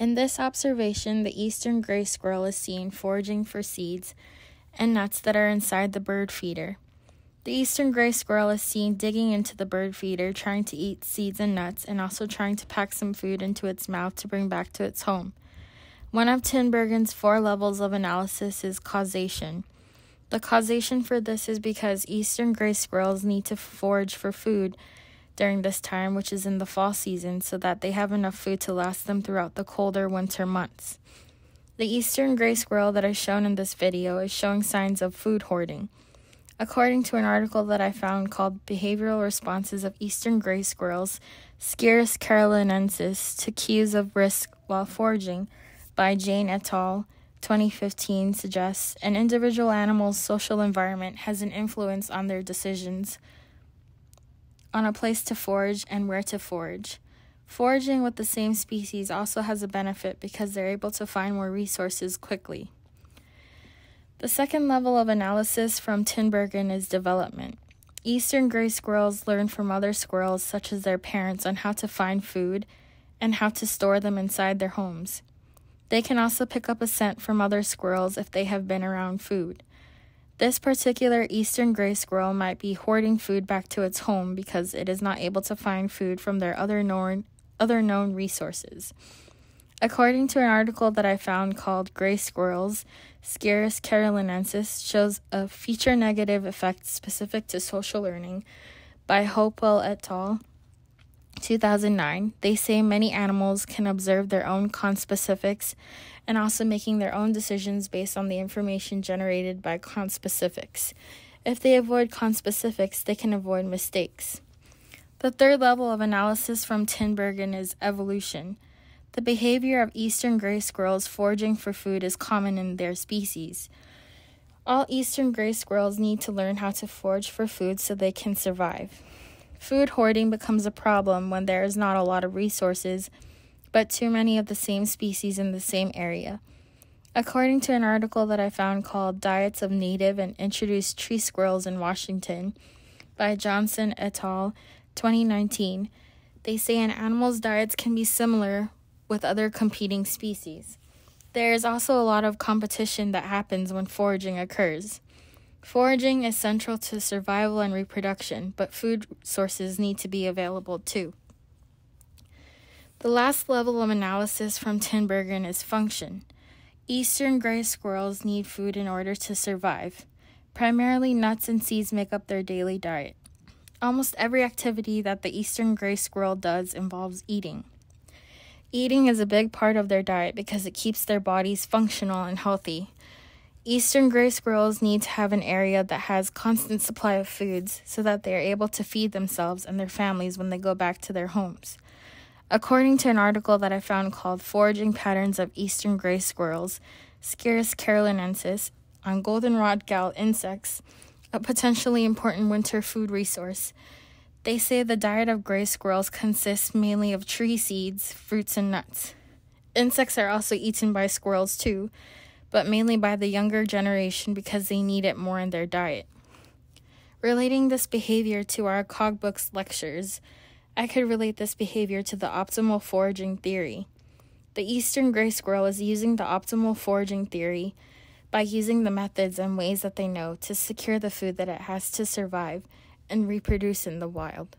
In this observation, the eastern gray squirrel is seen foraging for seeds and nuts that are inside the bird feeder. The eastern gray squirrel is seen digging into the bird feeder, trying to eat seeds and nuts, and also trying to pack some food into its mouth to bring back to its home. One of Tinbergen's four levels of analysis is causation. The causation for this is because eastern gray squirrels need to forage for food during this time, which is in the fall season, so that they have enough food to last them throughout the colder winter months. The eastern gray squirrel that is shown in this video is showing signs of food hoarding. According to an article that I found called Behavioral Responses of Eastern Gray Squirrels, Sciurus carolinensis, to cues of risk while foraging, by Jane et al., 2015 suggests an individual animal's social environment has an influence on their decisions, on a place to forage and where to forage. Foraging with the same species also has a benefit because they're able to find more resources quickly. The second level of analysis from Tinbergen is development. Eastern gray squirrels learn from other squirrels, such as their parents, on how to find food and how to store them inside their homes. They can also pick up a scent from other squirrels if they have been around food. This particular eastern gray squirrel might be hoarding food back to its home because it is not able to find food from their other known, other known resources. According to an article that I found called Gray Squirrels, Scarus carolinensis shows a feature negative effect specific to social learning by Hopewell et al. 2009, they say many animals can observe their own conspecifics and also making their own decisions based on the information generated by conspecifics. If they avoid conspecifics, they can avoid mistakes. The third level of analysis from Tinbergen is evolution. The behavior of eastern gray squirrels foraging for food is common in their species. All eastern gray squirrels need to learn how to forage for food so they can survive. Food hoarding becomes a problem when there is not a lot of resources, but too many of the same species in the same area. According to an article that I found called Diets of Native and Introduced Tree Squirrels in Washington by Johnson et al., 2019, they say an animal's diets can be similar with other competing species. There is also a lot of competition that happens when foraging occurs. Foraging is central to survival and reproduction, but food sources need to be available too. The last level of analysis from Tinbergen is function. Eastern gray squirrels need food in order to survive. Primarily, nuts and seeds make up their daily diet. Almost every activity that the eastern gray squirrel does involves eating. Eating is a big part of their diet because it keeps their bodies functional and healthy. Eastern gray squirrels need to have an area that has constant supply of foods so that they are able to feed themselves and their families when they go back to their homes. According to an article that I found called Foraging Patterns of Eastern Gray Squirrels, Scarus carolinensis, on goldenrod gal insects, a potentially important winter food resource, they say the diet of gray squirrels consists mainly of tree seeds, fruits, and nuts. Insects are also eaten by squirrels too, but mainly by the younger generation because they need it more in their diet. Relating this behavior to our cogbooks lectures, I could relate this behavior to the optimal foraging theory. The eastern gray squirrel is using the optimal foraging theory by using the methods and ways that they know to secure the food that it has to survive and reproduce in the wild.